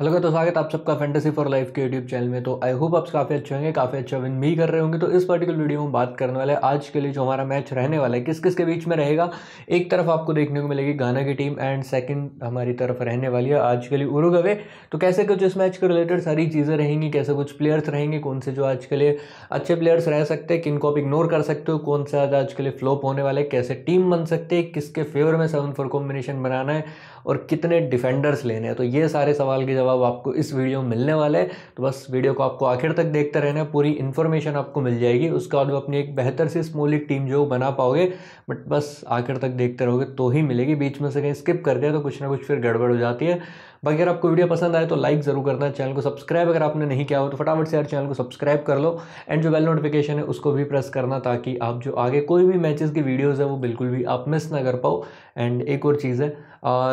hello तो स्वागत आप सबका फैंटेसी फॉर लाइफ के यूट्यूब चैनल में तो आई होप आप काफ़ी अच्छे होंगे काफ़ी अच्छा विन भी कर रहे होंगे तो इस पर्टिकुलर वीडियो में बात करने वाले आज के लिए जो हमारा मैच रहने वाला है किस किस के बीच में रहेगा एक तरफ आपको देखने को मिलेगी गाना की टीम एंड सेकंड हमारी तरफ रहने वाली है आज के लिए उरुगवे तो कैसे कुछ इस मैच के रिलेटेड सारी चीज़ें रहेंगी कैसे कुछ प्लेयर्स रहेंगे कौन से जो आज के लिए अच्छे प्लेयर्स रह सकते हैं किन को आप इग्नोर कर सकते हो कौन से आज आज के लिए फ्लोप होने वाले कैसे टीम बन सकते हैं किसके फेवर में सेवन फोर कॉम्बिनेशन बनाना है और कितने डिफेंडर्स लेने हैं तो ये सारे सवाल के जवाब जवाब आपको इस वीडियो में मिलने वाले हैं तो बस वीडियो को आपको आखिर तक देखते रहना पूरी इन्फॉर्मेशन आपको मिल जाएगी उसके बाद अपनी एक बेहतर से स्मूलिक टीम जो बना पाओगे बट बस आखिर तक देखते रहोगे तो ही मिलेगी बीच में से कहीं स्किप करते हैं तो कुछ ना कुछ फिर गड़बड़ हो जाती है बाकी अगर आपको वीडियो पसंद आए तो लाइक ज़रूर करना चैनल को सब्सक्राइब अगर आपने नहीं किया हो तो फटाफट से यार चैनल को सब्सक्राइब कर लो एंड जो बेल नोटिफिकेशन है उसको भी प्रेस करना ताकि आप जो आगे कोई भी मैचेस की वीडियोज़ है वो बिल्कुल भी आप मिस ना कर पाओ एंड एक और चीज़ है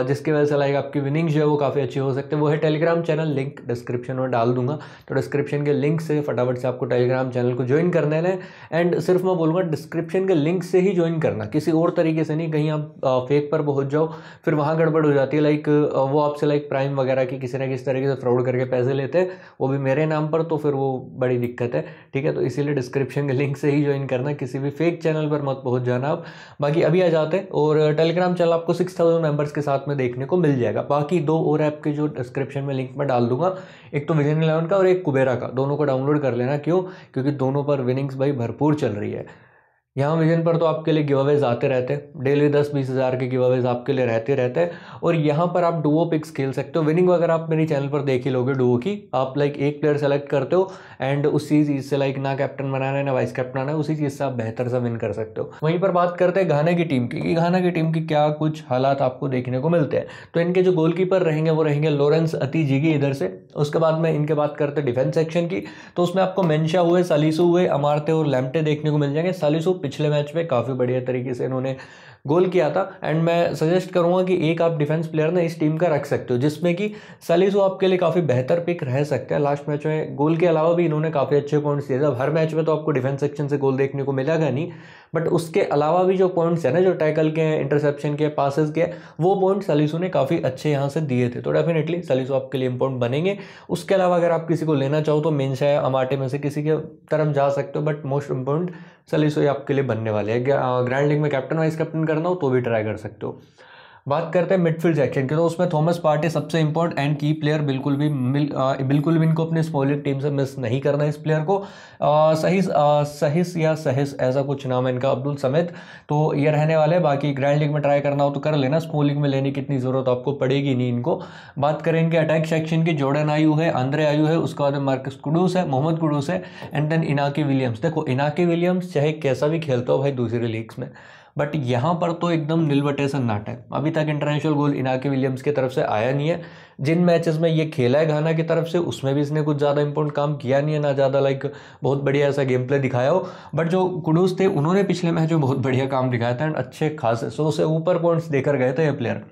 जिसकी वजह से लाइक आपकी विनिंग जो है वो काफ़ी अच्छी हो सकती है वो है टेलीग्राम चैनल लिंक डिस्क्रिप्शन में डाल दूंगा तो डिस्क्रिप्शन के लिंक से फटाफट से आपको टेलीग्राम चैनल को ज्वाइन करने है एंड सिर्फ मैं बोलूँगा डिस्क्रिप्शन के लिंक से ही ज्वाइन करना किसी और तरीके से नहीं कहीं आप फेक पर पहुँच जाओ फिर वहाँ गड़बड़ हो जाती है लाइक वो आपसे लाइक क्राइम वगैरह की किसी ना किसी तरीके से फ्रॉड करके पैसे लेते हैं वो भी मेरे नाम पर तो फिर वो बड़ी दिक्कत है ठीक है तो इसीलिए डिस्क्रिप्शन के लिंक से ही ज्वाइन करना किसी भी फेक चैनल पर मत पहुँच जाना आप बाकी अभी आ जाते हैं और टेलीग्राम चैनल आपको सिक्स थाउजेंड मेम्बर्स के साथ में देखने को मिल जाएगा बाकी दो और ऐप के जो डिस्क्रिप्शन में लिंक में डाल दूंगा एक तो विजन इलेवन का और एक कुबेरा का दोनों को डाउनलोड कर लेना क्यों क्योंकि दोनों पर विनिंग्स भाई भरपूर चल रही है यहाँ विजन पर तो आपके लिए गिवावेज आते रहते हैं डेली दस बीस हज़ार के गिवावेज आपके लिए रहते रहते हैं और यहाँ पर आप डुओ पिक्स खेल सकते हो विनिंग वगैरह आप मेरे चैनल पर देख ही लोगे डुओ की आप लाइक एक प्लेयर सेलेक्ट करते हो एंड उसी चीज़ से लाइक ना कैप्टन बनाना है ना वाइस कैप्टन आना है उसी चीज़ से आप बेहतर सा विन कर सकते हो वहीं पर बात करते हैं घाना की टीम की कि घाना की टीम की क्या कुछ हालात आपको देखने को मिलते हैं तो इनके जो गोलकीपर रहेंगे वो रहेंगे लॉरेंस अतीजिगी इधर से उसके बाद में इनके बात करते हैं डिफेंस सेक्शन की तो उसमें आपको मैंशा हुए सालिसू हुए अमारते और लैम्पटे देखने को मिल जाएंगे सालिसू पिछले मैच में काफ़ी बढ़िया तरीके से इन्होंने गोल किया था एंड मैं सजेस्ट करूँगा कि एक आप डिफेंस प्लेयर ना इस टीम का रख सकते हो जिसमें कि सलीसो आपके लिए काफ़ी बेहतर पिक रह सकता है लास्ट मैच में गोल के अलावा भी इन्होंने काफ़ी अच्छे पॉइंट्स दिए थे हर मैच में तो आपको डिफेंस सेक्शन से गोल देखने को मिलेगा नहीं बट उसके अलावा भी जो पॉइंट्स हैं ना जो टैकल के हैं इंटरसेप्शन के पासिस के वो पॉइंट सलीसू ने काफ़ी अच्छे यहाँ से दिए थे तो डेफिनेटली सलीसू आपके लिए इंपॉर्टेंट बनेंगे उसके अलावा अगर आप किसी को लेना चाहो तो मेन शायद अमाटे में से किसी के तरफ जा सकते हो बट मोस्ट इंपॉर्टेंट सलीसू आपके लिए बनने वाले हैं ग्रैंड लीग में कैप्टन वाइस कैप्टन करना हो तो भी ट्राई कर सकते हो बात करते हैं मिडफील्ड सेक्शन की तो उसमें थॉमस पार्टी सबसे इंपॉर्टेंट एंड की प्लेयर बिल्कुल भी मिल, आ, बिल्कुल भी इनको अपनी स्मॉलिंग टीम से मिस नहीं करना है इस प्लेयर को आ, सहिस सहिस या सहिस ऐसा कुछ नाम है इनका अब्दुल समेत तो ये रहने वाले बाकी ग्रैंड लीग में ट्राई करना हो तो कर लेना स्मॉल लीग में लेने की इतनी ज़रूरत आपको पड़ेगी नहीं इनको बात करें इनके अटैक सेक्शन की जोर्डन आयु है आंद्रे आयु है उसके बाद मार्कस कुडूस है मोहम्मद कुडूस है एंड देन इनाके विलियम्स देखो इनाके विलियम्स चाहे कैसा भी खेलता हो भाई दूसरे लीग्स में बट यहाँ पर तो एकदम निलवटे सन्नाट है अभी तक इंटरनेशनल गोल इनाके विलियम्स की तरफ से आया नहीं है जिन मैचेस में ये खेला है घाना की तरफ से उसमें भी इसने कुछ ज़्यादा इंपॉर्टेंट काम किया नहीं है ना ज़्यादा लाइक बहुत बढ़िया ऐसा गेम प्ले दिखाया हो बट जो कुडूस थे उन्होंने पिछले मैच में बहुत बढ़िया काम दिखाया था एंड अच्छे खास सौ से ऊपर पॉइंट्स देकर गए थे ये प्लेयर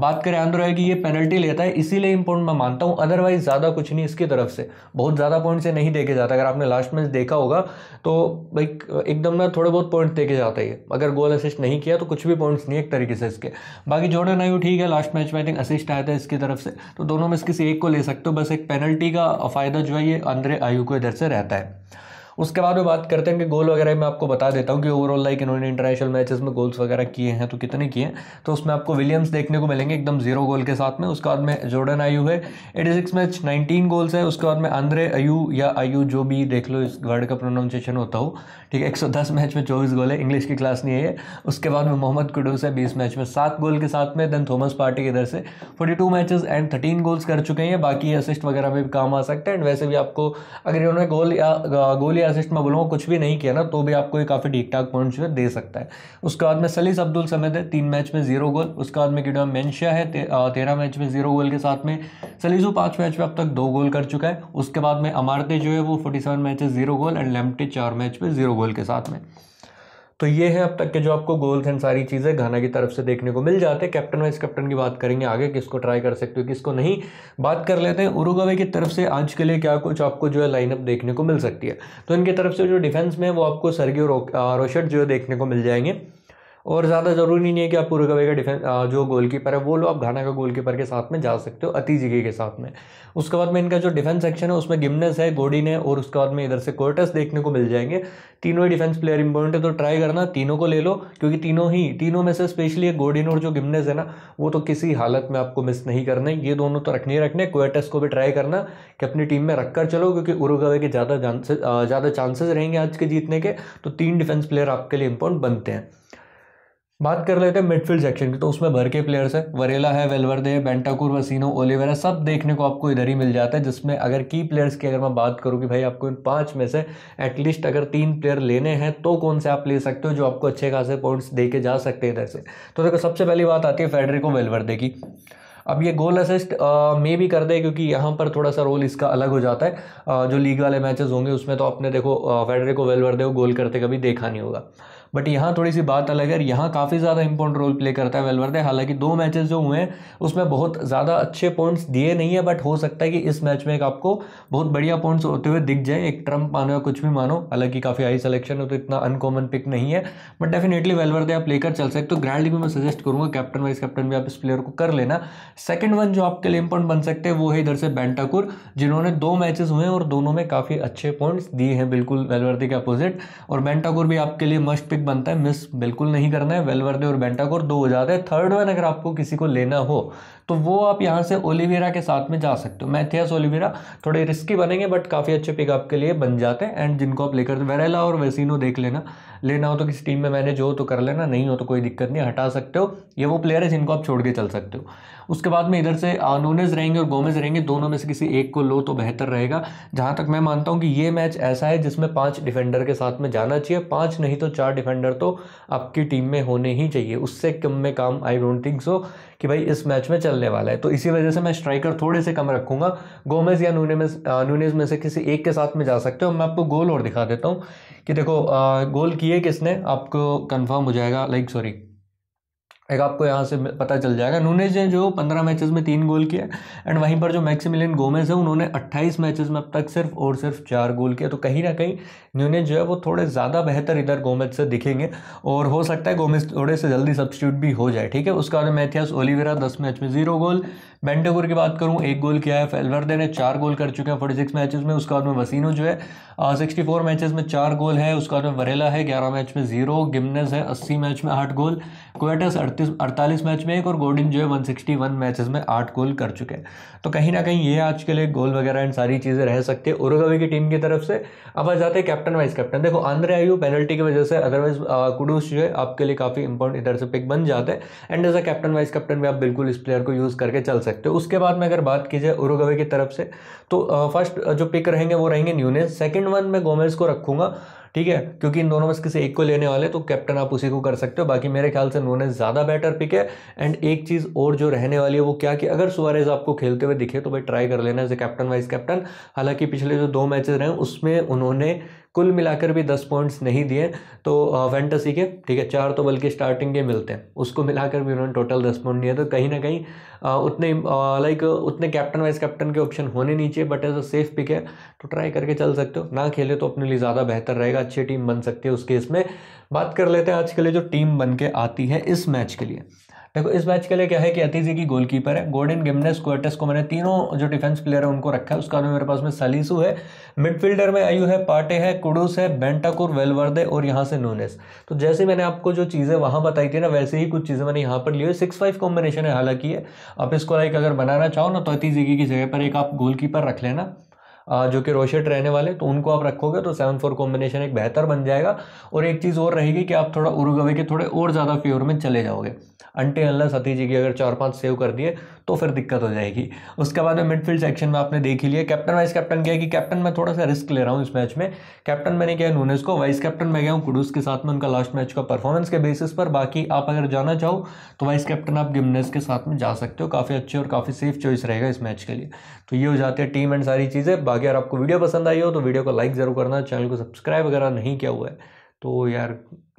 बात करें आंध्र की ये पेनल्टी लेता है इसीलिए पॉइंट मैं मानता हूँ अदरवाइज ज़्यादा कुछ नहीं इसकी तरफ से बहुत ज़्यादा पॉइंट से नहीं देखे जाता अगर आपने लास्ट मैच देखा होगा तो भाई एकदम ना थोड़े बहुत पॉइंट देखे जाता है अगर गोल असिस्ट नहीं किया तो कुछ भी पॉइंट्स नहीं एक तरीके से इसके बाकी जॉर्डन आयु ठीक है लास्ट मैच में आई थिंक असिस्ट आया था इसकी तरफ से तो दोनों में किसी एक को ले सकते हो बस एक पेनल्टी का फ़ायदा जो है ये आंध्रे आयु को इधर से रहता है उसके बाद में बात करते हैं कि गोल वगैरह मैं आपको बता देता हूँ कि ओवरऑल लाइक इन्होंने इंटरनेशनल मैचेस में गोल्स वगैरह किए हैं तो कितने किए हैं तो उसमें आपको विलियम्स देखने को मिलेंगे एकदम जीरो गोल के साथ में उसके बाद में जॉर्डन आयु है eighty six match nineteen goals है उसके बाद में आंद्रे आयु या आयु जो भी देख लो इस वर्ड का प्रोनाउंसिएशन होता हो ठीक है एक सौ दस मैच में चौबीस गोल है इंग्लिश की क्लास नहीं है उसके बाद में मोहम्मद कुडूस है बीस मैच में सात गोल के साथ में देन थॉमस पार्टी की इधर से forty two matches and thirteen goals कर चुके हैं बाकी असिस्ट वगैरह में भी काम आ सकते हैं एंड वैसे भी आपको अगर इन्होंने गोल या गोल या असिस्ट मैं बोलूँगा कुछ भी नहीं किया ना तो भी आपको ये काफ़ी ठीक ठाक पॉइंट जो है दे सकता है उसके बाद में सलीस अब्दुल समेत है तीन मैच में जीरो गोल उसके बाद में किडम मेंशिया है ते, तेरह मैच में जीरो गोल के साथ में सलीसू पाँच मैच में अब तक दो गोल कर चुका है उसके बाद में अमारते जो है वो forty seven match zero goal and Lamptey चार मैच में जीरो गोल के साथ में तो ये है अब तक के जो आपको गोल्स एंड सारी चीज़ें घाना की तरफ से देखने को मिल जाते हैं कैप्टन वाइस कैप्टन की बात करेंगे आगे किसको ट्राई कर सकते हो किसको नहीं बात कर लेते हैं उरुगवे की तरफ से आज के लिए क्या कुछ आपको जो है लाइनअप देखने को मिल सकती है तो इनकी तरफ से जो डिफेंस में वो आपको सरगियो रोशट जो है देखने को मिल जाएंगे और ज़्यादा ज़रूरी नहीं है कि आप उरुग्वे का डिफेंस जो गोलकीपर है वो लो आप घाना का गोलकीपर के साथ में जा सकते हो अतीजिकी के साथ में उसके बाद में इनका जो डिफेंस सेक्शन है उसमें गिमनेस है गोडिन है और उसके बाद में इधर से कोर्टस देखने को मिल जाएंगे तीनों ही डिफेंस प्लेयर इंपॉर्टेंट है तो ट्राई करना तीनों को ले लो क्योंकि तीनों ही तीनों में से स्पेशली गोडिन और जो गिमनेस है ना वो तो किसी हालत में आपको मिस नहीं करना ये दोनों तो रखने ही रखने कोर्टस को भी ट्राई करना कि अपनी टीम में रख कर चलो क्योंकि उरुगवे के ज़्यादा ज़्यादा चांसेस रहेंगे आज के जीतने के तो तीन डिफेंस प्लेयर आपके लिए इंपॉर्टेंट बनते हैं बात कर लेते हैं मिडफील्ड सेक्शन की तो उसमें भर के प्लेयर्स है वरेला है वेलवर्दे है बेंटाकुर वसीनो ओलिवेरा सब देखने को आपको इधर ही मिल जाता है जिसमें अगर की प्लेयर्स की अगर मैं बात करूँ कि भाई आपको इन पाँच में से एटलीस्ट अगर तीन प्लेयर लेने हैं तो कौन से आप ले सकते हो जो आपको अच्छे खासे पॉइंट्स दे के जा सकते हैं इधर से तो देखो सबसे पहली बात आती है फेडरिको वेलवर्दे की अब ये गोल असिस्ट मे भी कर दे क्योंकि यहाँ पर थोड़ा सा रोल इसका अलग हो जाता है आ, जो लीग वाले मैचेस होंगे उसमें तो आपने देखो फेडरिको वेलवर्दे को गोल करते कभी देखा नहीं होगा बट यहाँ थोड़ी सी बात अलग है यहाँ काफ़ी ज़्यादा इंपॉर्टेंट रोल प्ले करता है वेलवर्दे हालांकि दो मैचेस जो हुए हैं उसमें बहुत ज़्यादा अच्छे पॉइंट्स दिए नहीं है बट हो सकता है कि इस मैच में एक आपको बहुत बढ़िया पॉइंट्स होते हुए दिख जाए एक ट्रम्प मानो या कुछ भी मानो हालांकि काफ़ी हाई सलेक्शन हो तो इतना अनकॉमन पिक नहीं है बट डेफिनेटली वेलवर्दे आप लेकर चल सकते हो ग्रैंड तो लीग में मैं सजेस्ट करूँगा कैप्टन वाइस कैप्टन भी आप इस प्लेयर को कर लेना सेकेंड वन जो आपके लिए इंपॉर्ट बन सकते हैं वो है इधर से बैंटाकुर जिन्होंने दो मैचेस हुए हैं और दोनों में काफ़ी अच्छे पॉइंट्स दिए हैं बिल्कुल वेलवर्दे के अपोजिट और बैंटाकुर भी आपके लिए मस्ट पिक टिप बनता है मिस बिल्कुल नहीं करना है वेलवर्दे और बेंटाकोर दो हो जाते हैं थर्ड वन अगर आपको किसी को लेना हो तो वो आप यहाँ से ओलिवेरा के साथ में जा सकते हो मैथियास ओलिवेरा थोड़े रिस्की बनेंगे बट काफ़ी अच्छे पिक आपके लिए बन जाते हैं एंड जिनको आप लेकर वेरेला और वेसिनो देख लेना लेना हो तो किसी टीम में मैनेज हो तो कर लेना नहीं हो तो कोई दिक्कत नहीं हटा सकते हो ये वो प्लेयर है जिनको आप छोड़ के चल सकते हो उसके बाद में इधर से नूनेज रहेंगे और गोमेज रहेंगे दोनों में से किसी एक को लो तो बेहतर रहेगा जहाँ तक मैं मानता हूँ कि ये मैच ऐसा है जिसमें पाँच डिफेंडर के साथ में जाना चाहिए पाँच नहीं तो चार डिफेंडर तो आपकी टीम में होने ही चाहिए उससे कम में काम आई डोंट थिंक सो कि भाई इस मैच में चलने वाला है तो इसी वजह से मैं स्ट्राइकर थोड़े से कम रखूंगा गोमेज या नूने में नूनेज में से किसी एक के साथ में जा सकते हो मैं आपको गोल और दिखा देता हूँ कि देखो आ, गोल किए किसने आपको कन्फर्म हो जाएगा लाइक सॉरी एक आपको यहाँ से पता चल जाएगा नूनेज ने जो पंद्रह मैचेस में तीन गोल किया एंड वहीं पर जो मैक्सिमिलियन गोमेज है उन्होंने अट्ठाईस मैचेस में अब तक सिर्फ और सिर्फ चार गोल किया तो कहीं ना कहीं नूनेज जो है वो थोड़े ज़्यादा बेहतर इधर गोमेज से दिखेंगे और हो सकता है गोमेज थोड़े से जल्दी सब्सिट्यूट भी हो जाए ठीक है उसका बाद मैथियास ओलिवेरा दस मैच में जीरो गोल बेंटेगुर की बात करूँ एक गोल किया है फेलवर्दे ने चार गोल कर चुके हैं फोर्टी सिक्स में उसका बाद में वसीनो जो है सिक्सटी फोर मैचेस में चार गोल है उसका बाद में वरेला है ग्यारह मैच में जीरो गिमनेस है अस्सी मैच में आठ गोल क्वेटस अड़तालीस मैच में एक और गोडिन जो है वन सिक्सटी वन मैचेज में आठ गोल कर चुके हैं तो कहीं ना कहीं ये आज के लिए गोल वगैरह एंड सारी चीज़ें रह सकती है उरुगवे की टीम की तरफ से अब आ जाते हैं कैप्टन वाइस कैप्टन देखो आंद्रे आयु पेनल्टी की वजह से अदरवाइज कुडूस जो है आपके लिए काफ़ी इंपॉर्टेंट इधर से पिक बन जाते हैं and as a captain vice captain भी आप बिल्कुल इस प्लेयर को यूज़ करके चल सकते हो उसके बाद में अगर बात की जाए उरुगवे की तरफ से तो फर्स्ट जो पिक रहेंगे वो रहेंगे न्यूनेस सेकेंड वन मैं गोमेज को रखूंगा ठीक है क्योंकि इन दोनों में से किसी एक को लेने वाले तो कैप्टन आप उसी को कर सकते हो बाकी मेरे ख्याल से उन्होंने ज़्यादा बेटर पिक है एंड एक चीज़ और जो रहने वाली है वो क्या कि अगर सुवारेज आपको खेलते हुए दिखे तो भाई ट्राई कर लेना as a captain vice captain हालांकि पिछले जो दो मैचेज रहे उसमें उन्होंने कुल मिलाकर भी दस पॉइंट्स नहीं दिए तो फैंटेसी के ठीक है चार तो बल्कि स्टार्टिंग के मिलते हैं उसको मिलाकर भी उन्होंने टोटल दस पॉइंट दिए तो कहीं ना कहीं आ, उतने लाइक उतने कैप्टन वाइस कैप्टन के ऑप्शन होने नहीं चाहिए but as a safe pick है तो ट्राई करके चल सकते हो ना खेले तो अपने लिए ज़्यादा बेहतर रहेगा अच्छी टीम बन सकती है उस केस में बात कर लेते हैं आज के लिए जो टीम बन के आती है इस मैच के लिए देखो इस मैच के लिए क्या है कि अतीजी की गोलकीपर है गोडिन गिमनेस क्वेटस को मैंने तीनों जो डिफेंस प्लेयर है उनको रखा है उसका मेरे पास में सलीसू है मिडफील्डर में आयु है पाटे है कुडूस है बेंटाकुर वेलवर्दे और यहाँ से नूनेस तो जैसे मैंने आपको जो चीज़ें वहाँ बताई थी ना वैसे ही कुछ चीज़ें मैंने यहाँ पर ली हुई सिक्स फाइव कॉम्बिनेशन है हालांकि आप इसको लाइक अगर बनाना चाहो ना तो अतीजी की जगह पर एक आप गोलकीपर रख लेना जो कि रोशेट रहने वाले तो उनको आप रखोगे तो सेवन फोर कॉम्बिनेशन एक बेहतर बन जाएगा और एक चीज़ और रहेगी कि आप थोड़ा उर्गवे के थोड़े और ज़्यादा फेवर में चले जाओगे अंटे अल्लाह सती जी की अगर चार पाँच सेव कर दिए तो फिर दिक्कत हो जाएगी उसके बाद में मिडफील्ड सेक्शन में आपने देख ही लिया कैप्टन वाइस कैप्टन क्या है कि कैप्टन मैं थोड़ा सा रिस्क ले रहा हूँ इस मैच में कैप्टन मैंने क्या नूनेस को वाइस कैप्टन मैं गया हूँ कुडूस के साथ में उनका लास्ट मैच का परफॉर्मेंस के बेसिस पर बाकी आप अगर जाना चाहो तो वाइस कैप्टन आप गिमनेस के साथ में जा सकते हो काफ़ी अच्छे और काफ़ी सेफ चॉइस रहेगा इस मैच के लिए तो ये हो जाती है टीम एंड सारी चीज़ें बाकी आपको वीडियो पसंद आई हो तो वीडियो को लाइक ज़रूर करना चैनल को सब्सक्राइब अगर नहीं किया हुआ है तो यार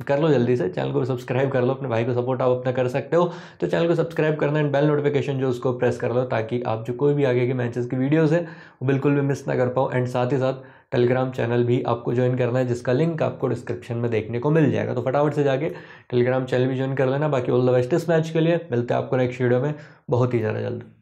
कर लो जल्दी से चैनल को सब्सक्राइब कर लो अपने भाई को सपोर्ट आप अपना कर सकते हो तो चैनल को सब्सक्राइब करना एंड बेल नोटिफिकेशन जो उसको प्रेस कर लो ताकि आप जो कोई भी आगे के मैचेस की वीडियोस है वो बिल्कुल भी मिस ना कर पाओ एंड साथ ही साथ टेलीग्राम चैनल भी आपको ज्वाइन करना है जिसका लिंक आपको डिस्क्रिप्शन में देखने को मिल जाएगा तो फटाफट से जाके टेलीग्राम चैनल भी ज्वाइन कर लेना बाकी ऑल द बेस्ट इस मैच के लिए मिलते हैं आपको नेक्स्ट वीडियो में बहुत ही ज़्यादा जल्द